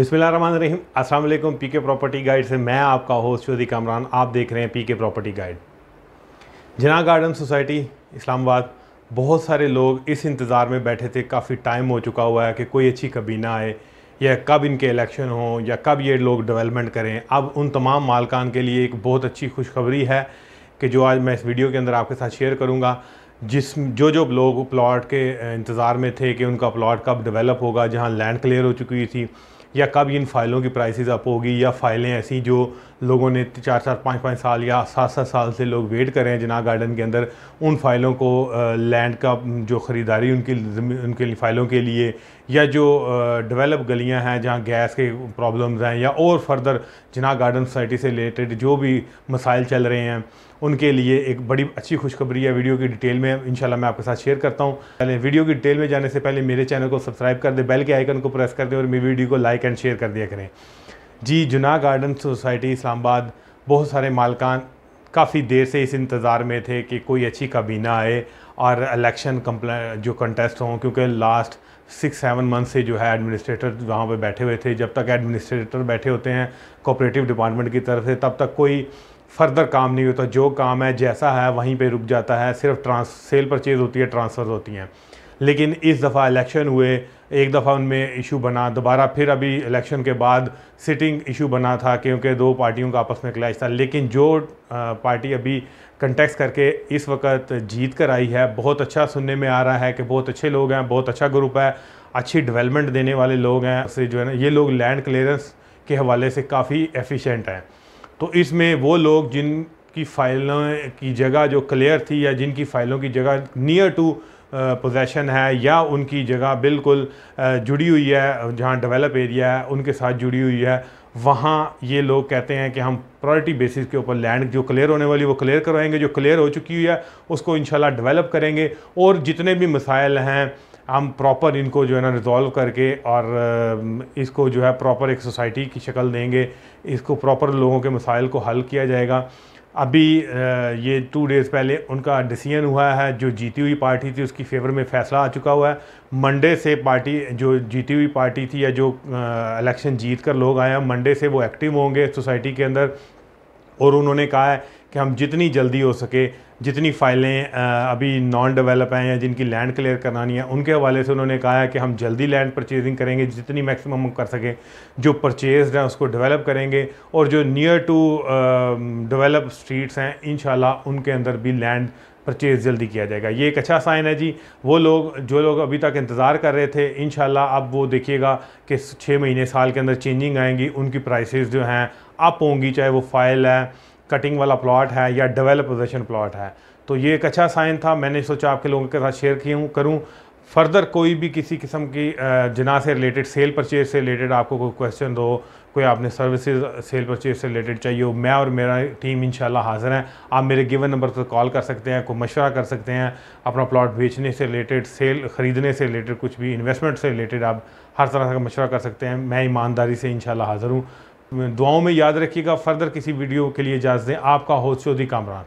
बिसमीम अस्सलाम वालेकुम पीके प्रॉपर्टी गाइड से मैं आपका होस्ट शोदी कामरान आप देख रहे हैं PK property guide Jinnah garden society Islamabad बहुत सारे लोग इस इंतज़ार में बैठे थे काफ़ी टाइम हो चुका हुआ है कि कोई अच्छी कबीना आए या कब इनके इलेक्शन हो या कब ये लोग डेवलपमेंट करें अब उन तमाम मालकान के लिए एक बहुत अच्छी खुशखबरी है कि जो आज मैं इस वीडियो के अंदर आपके साथ शेयर करूँगा जिस जो जो लोग प्लाट के इंतज़ार में थे कि उनका प्लाट कब डेवलप होगा जहाँ लैंड क्लियर हो चुकी थी या कब इन फाइलों की प्राइसेस अप होगी या फाइलें ऐसी जो लोगों ने चार चार पाँच पाँच साल या सात सात साल से लोग वेट कर रहे हैं जिना गार्डन के अंदर उन फाइलों को लैंड का जो ख़रीदारी उनकी उनके फाइलों के लिए या जो डेवलप गलियां हैं जहां गैस के प्रॉब्लम्स हैं या और फर्दर जिना गार्डन सोसाइटी से रिलेटेड जो भी मसाइल चल रहे हैं उनके लिए एक बड़ी अच्छी खुशखबरी है वीडियो की डिटेल में इंशाल्लाह मैं आपके साथ शेयर करता हूँ पहले वीडियो की डिटेल में जाने से पहले मेरे चैनल को सब्सक्राइब कर दें बेल के आइकन को प्रेस कर दें और मेरी वीडियो को लाइक एंड शेयर कर दिया करें जी जुना गार्डन सोसाइटी इस्लामाबाद बहुत सारे मालकान काफ़ी देर से इस इंतज़ार में थे कि कोई अच्छी काबीना आए और इलेक्शन जो कंटेस्ट हों क्योंकि लास्ट सिक्स सेवन मंथ से जो है एडमिनिस्ट्रेटर वहाँ पे बैठे हुए थे जब तक एडमिनिस्ट्रेटर बैठे होते हैं कोऑपरेटिव डिपार्टमेंट की तरफ से तब तक कोई फर्दर काम नहीं होता जो काम है जैसा है वहीं पे रुक जाता है सिर्फ ट्रांस सेल परचेज़ होती है ट्रांसफ़र होती हैं लेकिन इस दफ़ा इलेक्शन हुए एक दफ़ा उनमें इशू बना दोबारा फिर अभी इलेक्शन के बाद सिटिंग इशू बना था क्योंकि दो पार्टियों का आपस में क्लैश था लेकिन जो पार्टी अभी कंटेक्स करके इस वक्त जीत कर आई है बहुत अच्छा सुनने में आ रहा है कि बहुत अच्छे लोग हैं बहुत अच्छा ग्रुप है अच्छी डेवलपमेंट देने वाले लोग हैं से जो है ना ये लोग लैंड क्लियरेंस के हवाले से काफ़ी एफिशिएंट हैं तो इसमें वो लोग जिनकी फाइलों की जगह जो क्लियर थी या जिनकी फाइलों की जगह नियर टू पोजेसन है या उनकी जगह बिल्कुल uh, जुड़ी हुई है जहाँ डेवलप एरिया है उनके साथ जुड़ी हुई है वहाँ ये लोग कहते हैं कि हम प्रायोरिटी बेसिस के ऊपर लैंड जो क्लियर होने वाली वो क्लियर करवाएंगे जो क्लियर हो चुकी हुई है उसको इन डेवलप करेंगे और जितने भी मसाइल हैं हम प्रॉपर इनको जो है ना रिजॉल्व करके और इसको जो है प्रॉपर एक सोसाइटी की शक्ल देंगे इसको प्रॉपर लोगों के मसाइल को हल किया जाएगा अभी ये टू डेज़ पहले उनका डिसीजन हुआ है जो जीती हुई पार्टी थी उसकी फेवर में फैसला आ चुका हुआ है मंडे से पार्टी जो जीती हुई पार्टी थी या जो इलेक्शन जीत कर लोग आए हैं मंडे से वो एक्टिव होंगे सोसाइटी के अंदर और उन्होंने कहा है कि हम जितनी जल्दी हो सके जितनी फाइलें अभी नॉन डेवलप हैं या जिनकी लैंड क्लियर करानी है उनके हवाले से उन्होंने कहा है कि हम जल्दी लैंड परचेजिंग करेंगे जितनी मैक्सिमम हम कर सकें जो परचेज हैं उसको डेवलप करेंगे और जो नियर टू डेवलप स्ट्रीट्स हैं इन उनके अंदर भी लैंड परचेज़ जल्दी किया जाएगा ये एक अच्छा साइन है जी वो लोग जो लोग अभी तक इंतज़ार कर रहे थे इन अब वो देखिएगा कि छः महीने साल के अंदर चेंजिंग आएंगी उनकी प्राइसेस जो हैं अप होंगी चाहे वो फाइल है कटिंग वाला प्लॉट है या डेवलप पोजेशन प्लॉट है तो ये एक अच्छा साइन था मैंने सोचा आपके लोगों के साथ शेयर की हूँ करूँ फर्दर कोई भी किसी किस्म की जना से रिलेटेड सेल परचेज से रिलेटेड आपको कोई क्वेश्चन दो कोई आपने सर्विसेज सेल परचेज से रिलेटेड चाहिए हो मैं और मेरा टीम इंशाल्लाह हाज़िर हैं आप मेरे गिवन नंबर पर कॉल कर सकते हैं कोई मशवरा कर सकते हैं अपना प्लॉट बेचने से रिलेटेड सेल ख़रीदने से रिलेटेड कुछ भी इन्वेस्टमेंट से रिलेटेड आप हर तरह का मशवरा कर सकते हैं मैं ईमानदारी से इनशाला हाज़िर हूँ दुआओं में याद रखिएगा फर्दर किसी वीडियो के लिए इजाज़त दें आपका होश चौधरी कामरान